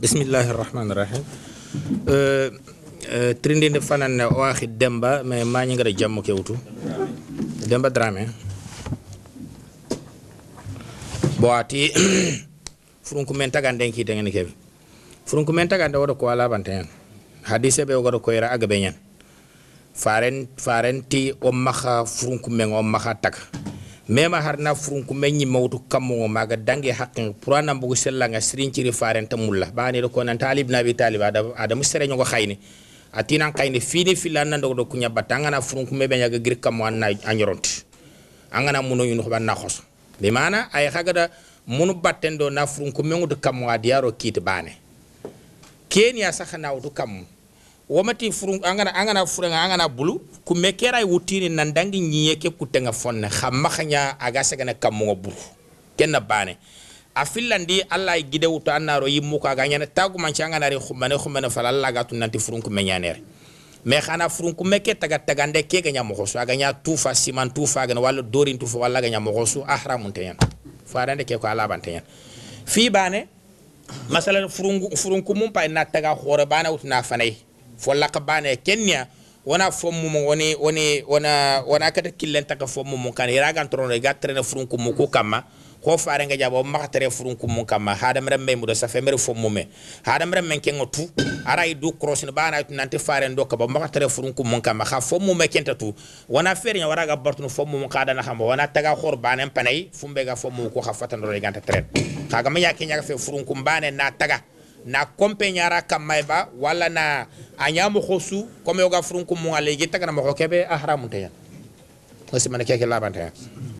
bisimillahi rahmani rahim eh, eh, trindinde fananne o ahi demba mais mañigara jammo kewtu demba dramé bowati furunku men taganden kitengene keɓe furunku men tagande waɗa ko alabante hen hadise ɓe goɗa koyra aga ɓe ñen faren faren ti o maha furunku men o maha taga mema har na furun ku menyi mawtu kammo maga dange haqqin purana mbugu bugu sella nga sirin ciri faren tamulla bani ko nan talib na bi talib adam adam sere nyoko khayni atina khayni fini filan nan dogo kunya batanga na furun ku mebe nyaga gir kammo an na anyoront angana munu yunu ban na khos bi mana ay khaga munu batten do na furun ku mengudu kammo adiyaro kit bane kenya sakha nawtu kammo wamati furung angana angana furung angana bulu kumekera iwutini nandangi nan kutenga fonne xamma agase gana kamungo kenna bane afilandi alla gide wuto an naro yimmu ko aga ñana tagumanci an ganari xumbane xumbane fala nanti furunkume kumenyanere me khana kumeke taga tagande ke gaña moxo aganya tufa siman tufa gana wala dorin tufa wala gaña moxo su a farande ke ko a labante fi bane masalan furunkumum pay na taga khore bana wutu na follaka bane kenya wana wona fommumo woni woni wona wona kata killentaka fommumo kan iragan torono iga trena furunkumu ku kamma ko farenga jaba o makatare furunkumu kamma hadamaren mai mudo safemere fommume hadamaren men kengo tu ara i du crossino bana nanti faren do kaba mo kama kamma fomu fommume kenta tu wana wona ferinya waraga bartuno fommumu kada na hamba wana taga hor banen panai fumbe ga fommumu ko ha fatandoro iganta tren kaga ma yake nyaga fe furunkum banen na taga na kompeñara kam ba walla na a ñamoxo su comme yoga furunkumunga leygi tagana moxo keɓe a haramunteyan osimana keke labanteya